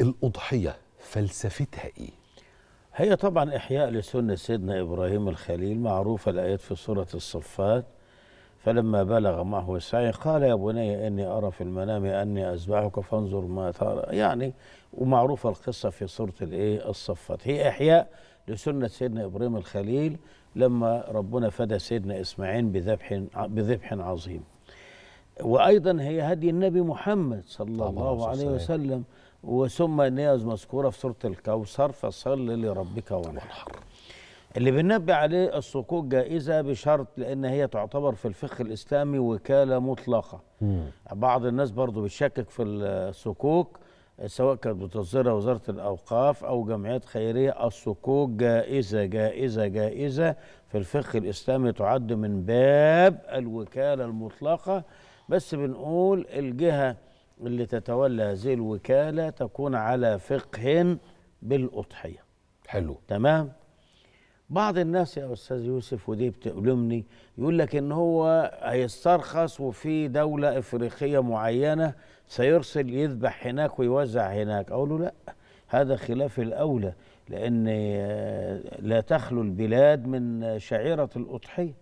الأضحية فلسفتها إيه؟ هي طبعا إحياء لسنة سيدنا إبراهيم الخليل معروفة الآيات في سورة الصفات فلما بلغ معه السعي قال يا بني إني أرى في المنام أني أذبحك فانظر ما ترى يعني ومعروفة القصة في سورة الإيه الصفات هي إحياء لسنة سيدنا إبراهيم الخليل لما ربنا فدى سيدنا إسماعيل بذبح بذبح عظيم وأيضا هي هدي النبي محمد صلى الله, الله عليه وسلم وثم نياز مذكورة في سورة الكوثر فصل لربك وانحر اللي بننبه عليه الصكوك جائزة بشرط لأن هي تعتبر في الفقه الإسلامي وكالة مطلقة مم. بعض الناس برضو بتشكك في الصكوك سواء كانت بتصدرها وزارة الأوقاف أو جمعيات خيرية الصكوك جائزة جائزة جائزة في الفقه الإسلامي تعد من باب الوكالة المطلقة بس بنقول الجهة اللي تتولى هذه الوكالة تكون على فقه بالأضحية حلو تمام بعض الناس يا أستاذ يوسف ودي بتؤلمني يقول لك إن هو هيسترخص وفي دولة إفريقية معينة سيرسل يذبح هناك ويوزع هناك أقول له لا هذا خلاف الأولى لأن آه، لا تخلو البلاد من شعيرة الأضحية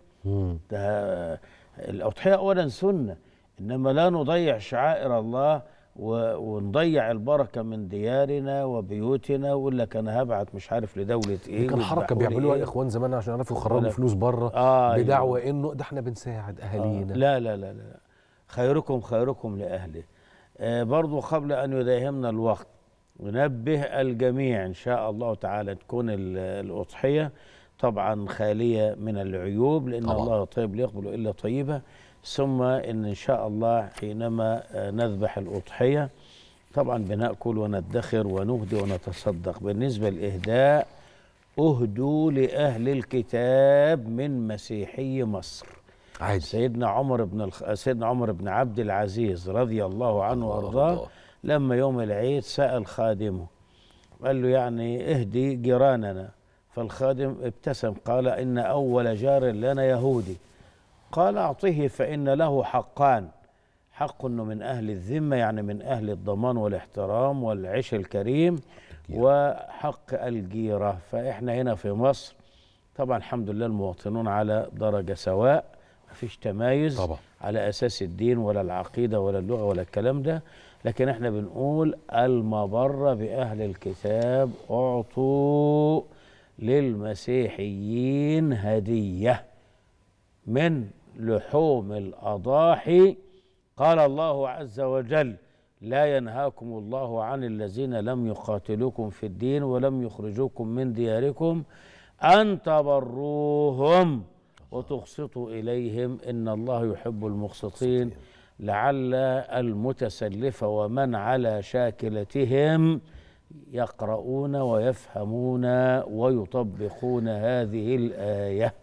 الأضحية أولا سنة إنما لا نضيع شعائر الله ونضيع البركة من ديارنا وبيوتنا ولا انا هبعت مش عارف لدولة ايه كان حركة بيعملوها إيه؟ اخوان زمان عشان يعرفوا يخرجوا فلوس بره آه بدعوى أيوه. انه ده احنا بنساعد آه، اهالينا آه لا لا لا لا خيركم خيركم لأهله آه برضو قبل أن يداهمنا الوقت ننبه الجميع إن شاء الله تعالى تكون الأضحية طبعا خالية من العيوب لأن طبعا. الله طيب لا يقبل إلا طيبة ثم إن, إن شاء الله حينما آه، نذبح الأضحية طبعا بنأكل وندخر ونهدي ونتصدق بالنسبة للإهداء أهدوا لأهل الكتاب من مسيحي مصر عادي. سيدنا عمر بن الخ... آه، سيدنا عمر بن عبد العزيز رضي الله عنه وارضاه لما يوم العيد سأل خادمه قال له يعني اهدي جيراننا فالخادم ابتسم قال إن أول جار لنا يهودي قال أعطيه فإن له حقان حق أنه من أهل الذمة يعني من أهل الضمان والاحترام والعش الكريم وحق الجيرة فإحنا هنا في مصر طبعا الحمد لله المواطنون على درجة سواء مفيش تمايز طبعا. على أساس الدين ولا العقيدة ولا اللغة ولا الكلام ده لكن احنا بنقول المبرة بأهل الكتاب أعطوا للمسيحيين هديه من لحوم الاضاحي قال الله عز وجل لا ينهاكم الله عن الذين لم يقاتلوكم في الدين ولم يخرجوكم من دياركم ان تبروهم وتقسطوا اليهم ان الله يحب المقسطين لعل المتسلف ومن على شاكلتهم يقرؤون ويفهمون ويطبقون هذه الآية